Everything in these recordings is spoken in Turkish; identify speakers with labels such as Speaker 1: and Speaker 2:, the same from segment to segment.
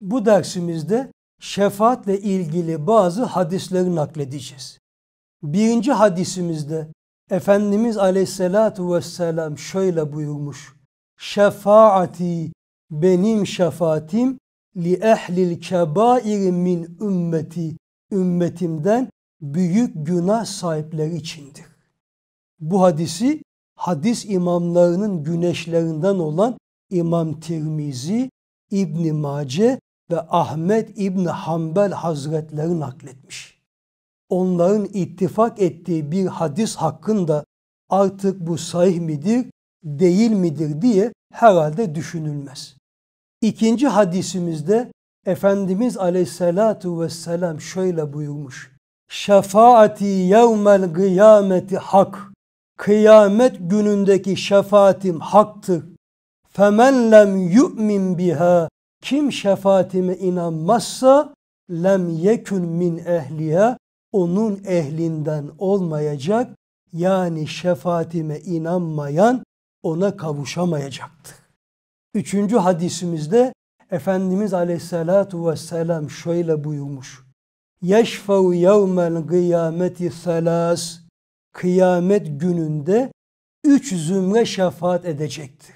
Speaker 1: Bu dersimizde şefaatle ilgili bazı hadisleri nakledeceğiz. Birinci hadisimizde Efendimiz Aleyhisselatü Vesselam şöyle buyurmuş. Şefaati benim şefaatim li ehlil kebairi min ümmeti ümmetimden büyük günah sahipleri içindir. Bu hadisi hadis imamlarının güneşlerinden olan İmam Tirmizi, İbn Mace ve Ahmet İbni Hanbel Hazretleri nakletmiş. Onların ittifak ettiği bir hadis hakkında artık bu sahih midir, değil midir diye herhalde düşünülmez. İkinci hadisimizde Efendimiz Aleyhisselatu vesselam şöyle buyurmuş. Şefaati yevmel kıyameti hak. Kıyamet günündeki şefaatim haktır. Femen lem yu'min biha kim şefaatime inanmazsa lem yekün min ehliye onun ehlinden olmayacak. Yani şefaatime inanmayan ona kavuşamayacaktı. Üçüncü hadisimizde Efendimiz aleyhissalatu vesselam şöyle buyurmuş. Yeşfev yevmel kıyameti selas. Kıyamet gününde üç zümre şefaat edecektir.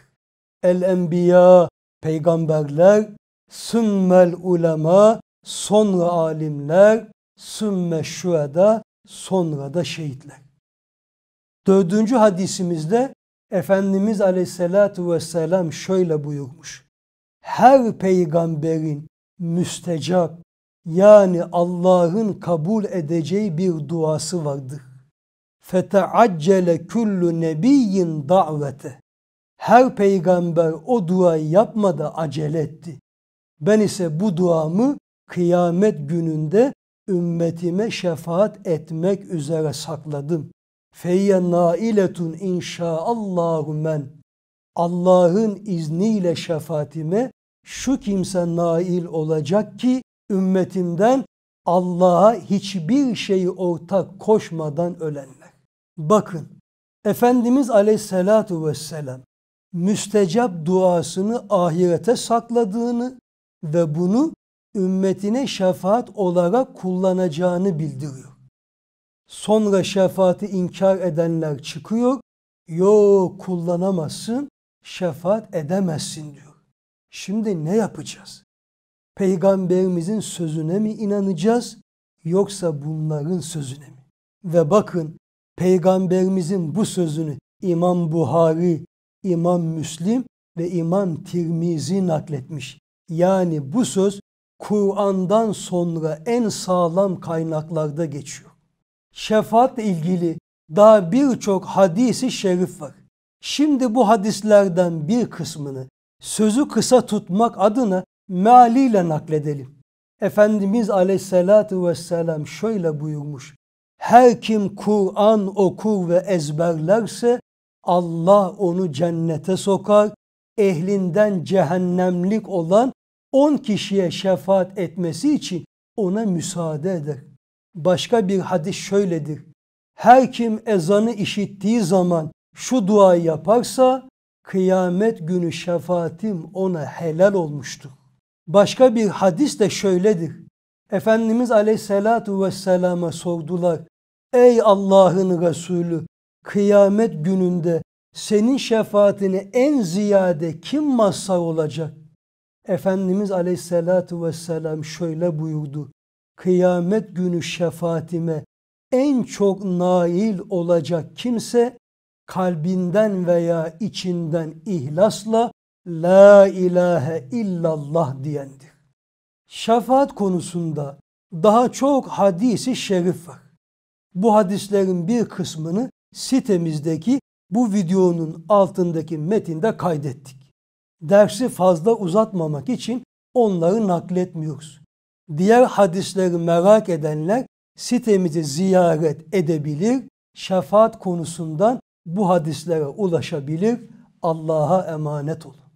Speaker 1: El-Enbiya, peygamberler, sümmel ulema sonra alimler, sümme şüheda sonra da şehitler. Dördüncü hadisimizde Efendimiz aleyhissalatu vesselam şöyle buyurmuş. Her peygamberin müstecap yani Allah'ın kabul edeceği bir duası vardır. Feteaccele küllü nebiyyin davete. Her peygamber o duayı yapmadı acele etti. Ben ise bu duamı kıyamet gününde ümmetime şefaat etmek üzere sakladım. Feyye nailetun inşaallahu men. Allah'ın izniyle şefaatime şu kimse nail olacak ki ümmetimden Allah'a hiçbir şeyi ortak koşmadan ölenler. Bakın Efendimiz aleyhissalatu vesselam müstecap duasını ahirete sakladığını ve bunu ümmetine şefaat olarak kullanacağını bildiriyor. Sonra şefaati inkar edenler çıkıyor. yok kullanamazsın, şefaat edemezsin diyor. Şimdi ne yapacağız? Peygamberimizin sözüne mi inanacağız yoksa bunların sözüne mi? Ve bakın Peygamberimizin bu sözünü İmam Buhari, İmam Müslim ve İmam Tirmizi nakletmiş. Yani bu söz Kur'an'dan sonra en sağlam kaynaklarda geçiyor. Şefaat ilgili daha birçok hadisi şerif var. Şimdi bu hadislerden bir kısmını sözü kısa tutmak adına mealiyle nakledelim. Efendimiz aleyhissalatu vesselam şöyle buyurmuş. Her kim Kur'an okur ve ezberlerse Allah onu cennete sokar, ehlinden cehennemlik olan 10 kişiye şefaat etmesi için ona müsaade eder. Başka bir hadis şöyledir. Her kim ezanı işittiği zaman şu duayı yaparsa kıyamet günü şefaatim ona helal olmuştur. Başka bir hadis de şöyledir. Efendimiz aleyhissalatu vesselama sordular. Ey Allah'ın Resulü kıyamet gününde senin şefaatini en ziyade kim mazhar olacak? Efendimiz aleyhissalatu vesselam şöyle buyurdu. Kıyamet günü şefaatime en çok nail olacak kimse kalbinden veya içinden ihlasla La ilahe illallah diyendir. Şefaat konusunda daha çok hadisi şerif var. Bu hadislerin bir kısmını sitemizdeki bu videonun altındaki metinde kaydettik dersi fazla uzatmamak için onları nakletmiyoruz. Diğer hadisleri merak edenler sitemizi ziyaret edebilir, şefaat konusundan bu hadislere ulaşabilir. Allah'a emanet olun.